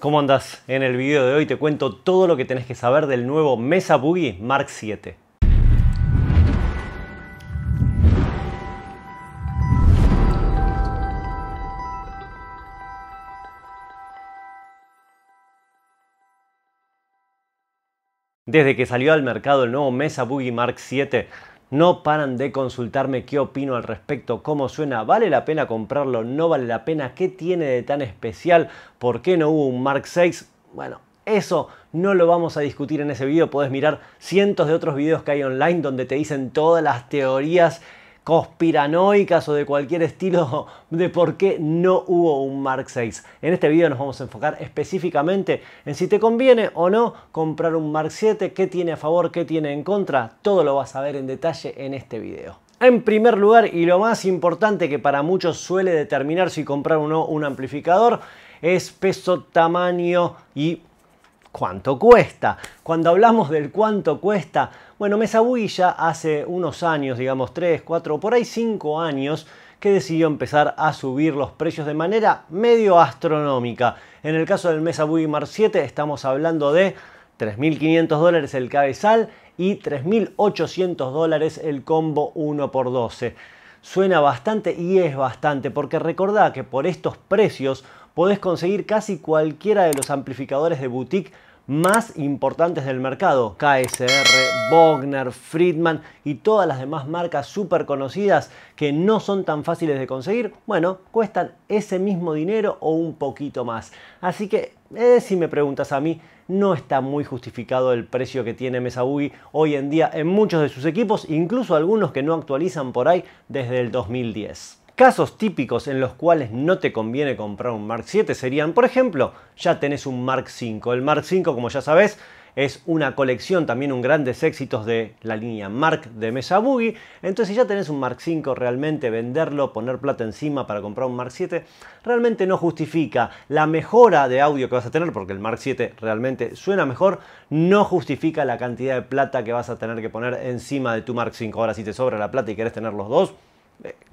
¿Cómo andas? En el video de hoy te cuento todo lo que tenés que saber del nuevo Mesa Boogie Mark VII Desde que salió al mercado el nuevo Mesa Boogie Mark VII no paran de consultarme qué opino al respecto, cómo suena, vale la pena comprarlo, no vale la pena, qué tiene de tan especial, por qué no hubo un Mark VI. Bueno, eso no lo vamos a discutir en ese video, Puedes mirar cientos de otros videos que hay online donde te dicen todas las teorías cospiranoicas o de cualquier estilo de por qué no hubo un Mark 6. En este video nos vamos a enfocar específicamente en si te conviene o no comprar un Mark 7. qué tiene a favor, qué tiene en contra, todo lo vas a ver en detalle en este video. En primer lugar, y lo más importante que para muchos suele determinar si comprar o no un amplificador, es peso, tamaño y cuánto cuesta. Cuando hablamos del cuánto cuesta, bueno, Mesabuy ya hace unos años, digamos 3, 4, por ahí 5 años, que decidió empezar a subir los precios de manera medio astronómica. En el caso del Mesa Mesabuy Mar 7 estamos hablando de 3.500 dólares el cabezal y 3.800 dólares el combo 1x12. Suena bastante y es bastante porque recordá que por estos precios podés conseguir casi cualquiera de los amplificadores de boutique más importantes del mercado, KSR, Bogner, Friedman y todas las demás marcas súper conocidas que no son tan fáciles de conseguir, bueno, cuestan ese mismo dinero o un poquito más. Así que, eh, si me preguntas a mí, no está muy justificado el precio que tiene Mesa hoy en día en muchos de sus equipos, incluso algunos que no actualizan por ahí desde el 2010. Casos típicos en los cuales no te conviene comprar un Mark 7 serían, por ejemplo, ya tenés un Mark 5. El Mark 5, como ya sabes, es una colección, también un grandes éxitos de la línea Mark de Mesa Boogie. Entonces, si ya tenés un Mark 5, realmente venderlo, poner plata encima para comprar un Mark 7, realmente no justifica la mejora de audio que vas a tener, porque el Mark 7 realmente suena mejor, no justifica la cantidad de plata que vas a tener que poner encima de tu Mark 5. Ahora, si te sobra la plata y querés tener los dos,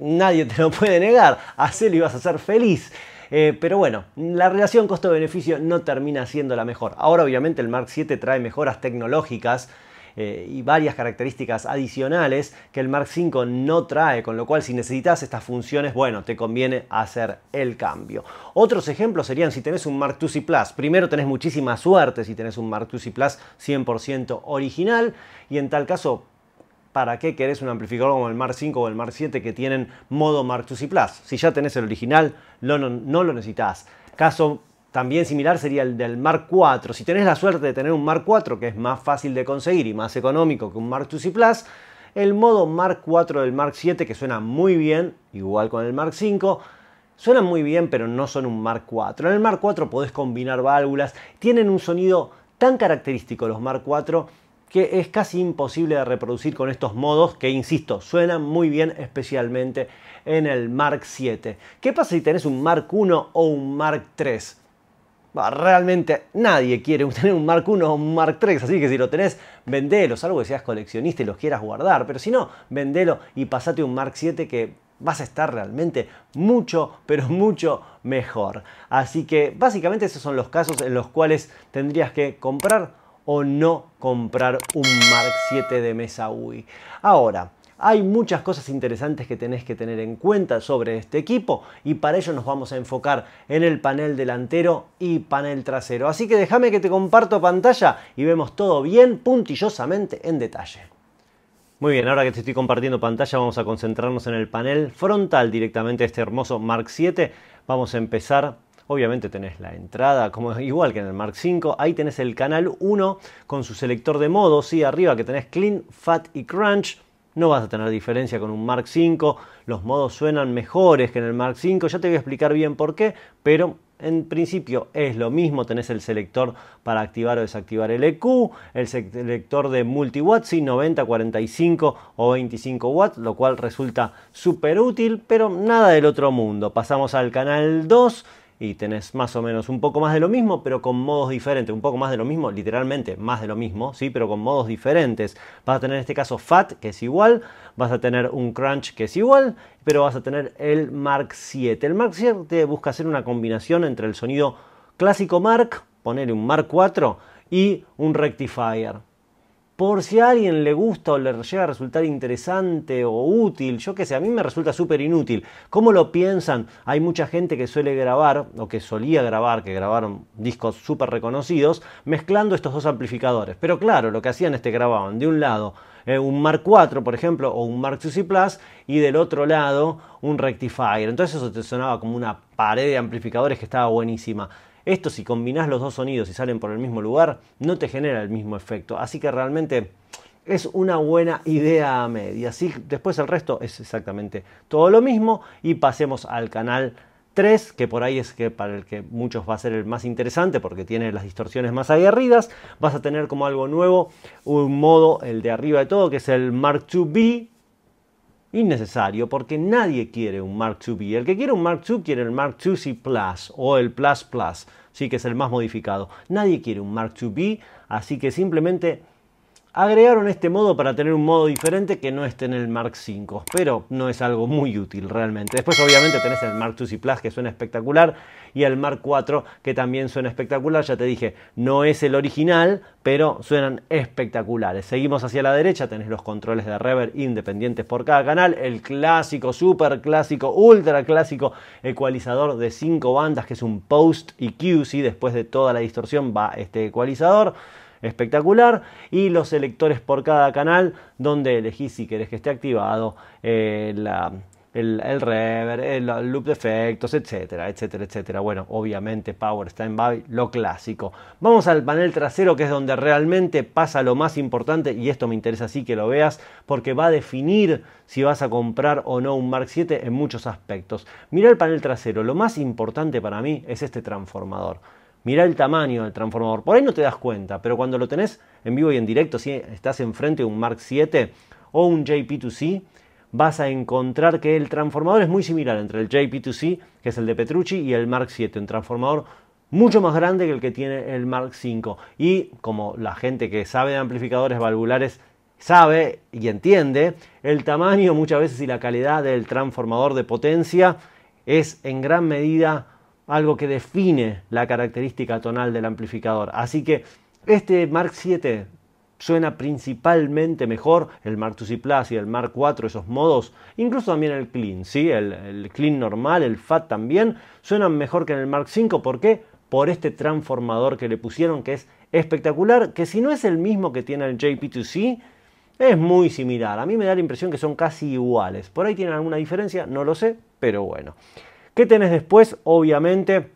nadie te lo puede negar, hacelo y vas a ser feliz. Eh, pero bueno, la relación costo-beneficio no termina siendo la mejor. Ahora obviamente el Mark 7 trae mejoras tecnológicas eh, y varias características adicionales que el Mark 5 no trae, con lo cual si necesitas estas funciones, bueno, te conviene hacer el cambio. Otros ejemplos serían si tenés un Mark 2C Plus, primero tenés muchísima suerte si tenés un Mark 2C Plus 100% original y en tal caso ¿para qué querés un amplificador como el Mark 5 o el Mark 7 que tienen modo Mark II Plus? Si ya tenés el original, no, no, lo necesitas. Caso también similar sería el del Mark 4. Si tenés la suerte de tener un Mark 4, que es más fácil de conseguir y más económico que un Mark II Plus, el modo Mark 4 del Mark 7, que suena muy bien, igual con el Mark 5, suena muy bien, pero no son un Mark 4. En el Mark 4 podés combinar válvulas, tienen un sonido tan característico los Mark 4 que es casi imposible de reproducir con estos modos que, insisto, suenan muy bien especialmente en el Mark 7. ¿Qué pasa si tenés un Mark 1 o un Mark 3? Realmente nadie quiere tener un Mark 1 o un Mark 3, así que si lo tenés, vendelo, salvo que seas coleccionista y los quieras guardar, pero si no, vendelo y pasate un Mark 7 que vas a estar realmente mucho, pero mucho mejor. Así que básicamente esos son los casos en los cuales tendrías que comprar o no comprar un Mark 7 de mesa UI. Ahora, hay muchas cosas interesantes que tenés que tener en cuenta sobre este equipo y para ello nos vamos a enfocar en el panel delantero y panel trasero. Así que déjame que te comparto pantalla y vemos todo bien puntillosamente en detalle. Muy bien, ahora que te estoy compartiendo pantalla vamos a concentrarnos en el panel frontal directamente este hermoso Mark 7. Vamos a empezar Obviamente tenés la entrada, como igual que en el Mark V. Ahí tenés el canal 1 con su selector de modos. Y arriba que tenés Clean, Fat y Crunch. No vas a tener diferencia con un Mark V. Los modos suenan mejores que en el Mark V. Ya te voy a explicar bien por qué, pero en principio es lo mismo, tenés el selector para activar o desactivar el EQ, el selector de multiwatt, y 90, 45 o 25 watts, lo cual resulta súper útil, pero nada del otro mundo. Pasamos al canal 2, y tenés más o menos un poco más de lo mismo, pero con modos diferentes. Un poco más de lo mismo, literalmente más de lo mismo, ¿sí? pero con modos diferentes. Vas a tener en este caso FAT, que es igual, vas a tener un Crunch, que es igual, pero vas a tener el Mark 7. El Mark 7 busca hacer una combinación entre el sonido clásico Mark, ponerle un Mark 4 y un Rectifier por si a alguien le gusta o le llega a resultar interesante o útil, yo qué sé, a mí me resulta súper inútil. ¿Cómo lo piensan? Hay mucha gente que suele grabar, o que solía grabar, que grabaron discos súper reconocidos, mezclando estos dos amplificadores. Pero claro, lo que hacían es que grababan de un lado eh, un Mark IV, por ejemplo, o un Mark II Plus, y del otro lado un rectifier. Entonces eso te sonaba como una pared de amplificadores que estaba buenísima. Esto si combinás los dos sonidos y salen por el mismo lugar, no te genera el mismo efecto. Así que realmente es una buena idea a media. Así, después el resto es exactamente todo lo mismo y pasemos al canal 3, que por ahí es que para el que muchos va a ser el más interesante porque tiene las distorsiones más aguerridas. Vas a tener como algo nuevo un modo, el de arriba de todo, que es el Mark 2B. Innecesario porque nadie quiere un Mark 2B. El que quiere un Mark II quiere el Mark IIC Plus o el Plus Plus sí que es el más modificado. Nadie quiere un Mark to así que simplemente Agregaron este modo para tener un modo diferente que no esté en el Mark V, pero no es algo muy útil realmente. Después obviamente tenés el Mark y Plus que suena espectacular y el Mark 4 que también suena espectacular, ya te dije, no es el original, pero suenan espectaculares. Seguimos hacia la derecha, tenés los controles de reverb independientes por cada canal, el clásico, super clásico, ultra clásico ecualizador de 5 bandas que es un post EQ, ¿sí? después de toda la distorsión va este ecualizador espectacular y los selectores por cada canal donde elegís si querés que esté activado eh, el, el, el loop de efectos, etcétera, etcétera, etcétera. Bueno, obviamente Power Standby, lo clásico. Vamos al panel trasero que es donde realmente pasa lo más importante y esto me interesa así que lo veas porque va a definir si vas a comprar o no un Mark 7 en muchos aspectos. Mira el panel trasero, lo más importante para mí es este transformador mira el tamaño del transformador. Por ahí no te das cuenta, pero cuando lo tenés en vivo y en directo, si estás enfrente de un Mark 7 o un JP2C, vas a encontrar que el transformador es muy similar entre el JP2C, que es el de Petrucci, y el Mark 7, un transformador mucho más grande que el que tiene el Mark 5. Y como la gente que sabe de amplificadores valvulares sabe y entiende, el tamaño muchas veces y la calidad del transformador de potencia es en gran medida algo que define la característica tonal del amplificador. Así que este Mark 7 suena principalmente mejor, el Mark II Plus y el Mark 4 esos modos, incluso también el clean, ¿sí? el, el clean normal, el fat también, suenan mejor que en el Mark 5, ¿Por qué? Por este transformador que le pusieron que es espectacular, que si no es el mismo que tiene el JP2C, es muy similar. A mí me da la impresión que son casi iguales. Por ahí tienen alguna diferencia, no lo sé, pero bueno. ¿Qué tenés después? Obviamente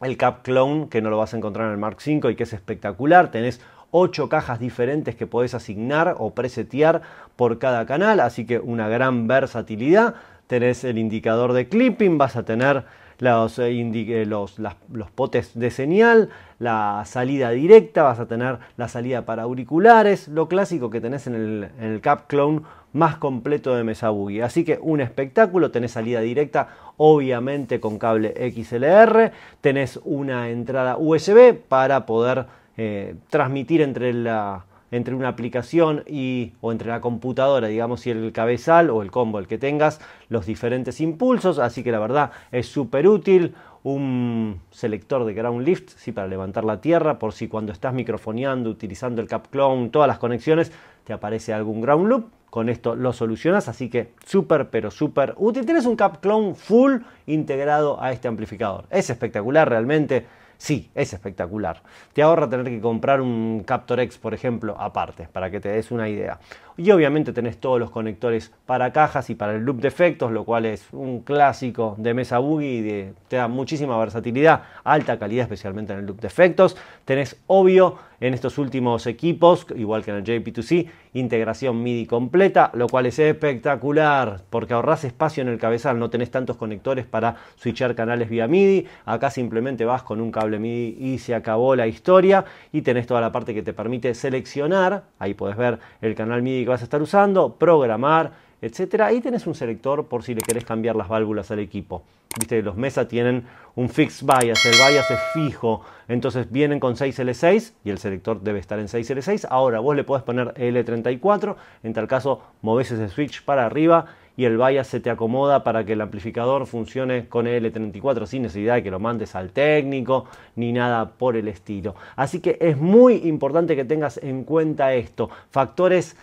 el Cap Clone, que no lo vas a encontrar en el Mark V y que es espectacular. Tenés ocho cajas diferentes que podés asignar o presetear por cada canal, así que una gran versatilidad. Tenés el indicador de clipping, vas a tener los, eh, eh, los, los potes de señal, la salida directa, vas a tener la salida para auriculares, lo clásico que tenés en el, en Cap Clone más completo de Mesa Boogie. Así que un espectáculo, tenés salida directa obviamente con cable XLR, tenés una entrada USB para poder eh, transmitir entre la entre una aplicación y o entre la computadora, digamos, y el cabezal o el combo, el que tengas, los diferentes impulsos. Así que la verdad es súper útil un selector de ground lift, sí, para levantar la tierra, por si cuando estás microfoneando, utilizando el cap clone, todas las conexiones, te aparece algún ground loop. Con esto lo solucionas, así que súper, pero súper útil. Tienes un cap clone full integrado a este amplificador. Es espectacular realmente Sí, es espectacular. Te ahorra tener que comprar un Captor X, por ejemplo, aparte, para que te des una idea. Y obviamente tenés todos los conectores para cajas y para el loop de efectos, lo cual es un clásico de mesa boogie y te da muchísima versatilidad, alta calidad, especialmente en el loop de efectos. Tenés, obvio, en estos últimos equipos, igual que en el JP2C, integración MIDI completa, lo cual es espectacular porque ahorras espacio en el cabezal, no tenés tantos conectores para switchar canales vía MIDI, acá simplemente vas con un cable MIDI y se acabó la historia y tenés toda la parte que te permite seleccionar, ahí podés ver el canal MIDI que vas a estar usando, programar, etcétera. Ahí tenés un selector por si le querés cambiar las válvulas al equipo. Viste, los Mesa tienen un fixed bias, el bias es fijo, entonces vienen con 6L6 y el selector debe estar en 6L6. Ahora vos le podés poner L34, en tal caso movés ese switch para arriba y el bias se te acomoda para que el amplificador funcione con L34 sin necesidad de que lo mandes al técnico ni nada por el estilo. Así que es muy importante que tengas en cuenta esto, factores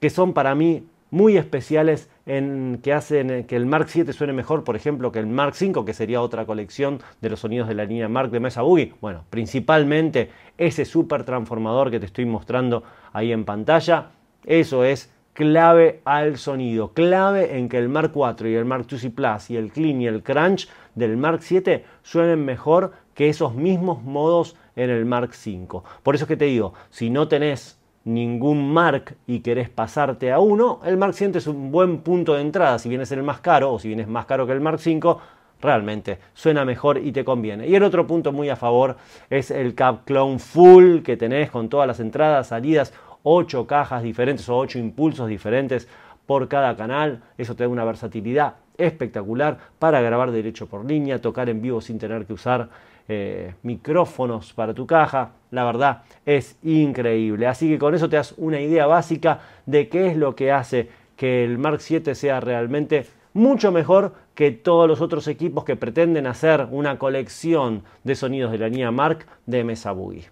que son para mí muy especiales en, que hacen eh, que el Mark 7 suene mejor, por ejemplo, que el Mark 5, que sería otra colección de los sonidos de la línea Mark de Mesa Boogie. Bueno, principalmente ese super transformador que te estoy mostrando ahí en pantalla, eso es clave al sonido, clave en que el Mark 4 y el Mark 2C Plus y el Clean y el Crunch del Mark 7 suenen mejor que esos mismos modos en el Mark 5. Por eso es que te digo, si no tenés ningún Mark y querés pasarte a uno, el Mark 100 es un buen punto de entrada. Si vienes el más caro o si vienes más caro que el Mark 5, realmente suena mejor y te conviene. Y el otro punto muy a favor es el Cap Clone Full que tenés con todas las entradas, salidas, ocho cajas diferentes o ocho impulsos diferentes por cada canal, eso te da una versatilidad espectacular para grabar derecho por línea, tocar en vivo sin tener que usar eh, micrófonos para tu caja. La verdad es increíble. Así que con eso te das una idea básica de qué es lo que hace que el Mark 7 sea realmente mucho mejor que todos los otros equipos que pretenden hacer una colección de sonidos de la línea Mark de Mesa Boogie.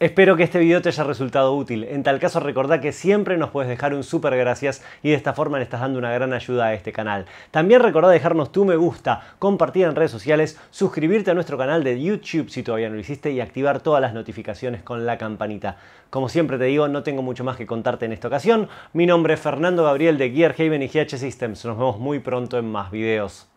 Espero que este video te haya resultado útil. En tal caso, recordá que siempre nos puedes dejar un super gracias y de esta forma le estás dando una gran ayuda a este canal. También recordá dejarnos tu me gusta, compartir en redes sociales, suscribirte a nuestro canal de YouTube si todavía no lo hiciste y activar todas las notificaciones con la campanita. Como siempre te digo, no tengo mucho más que contarte en esta ocasión. Mi nombre es Fernando Gabriel de Gearhaven y GH Systems. Nos vemos muy pronto en más videos.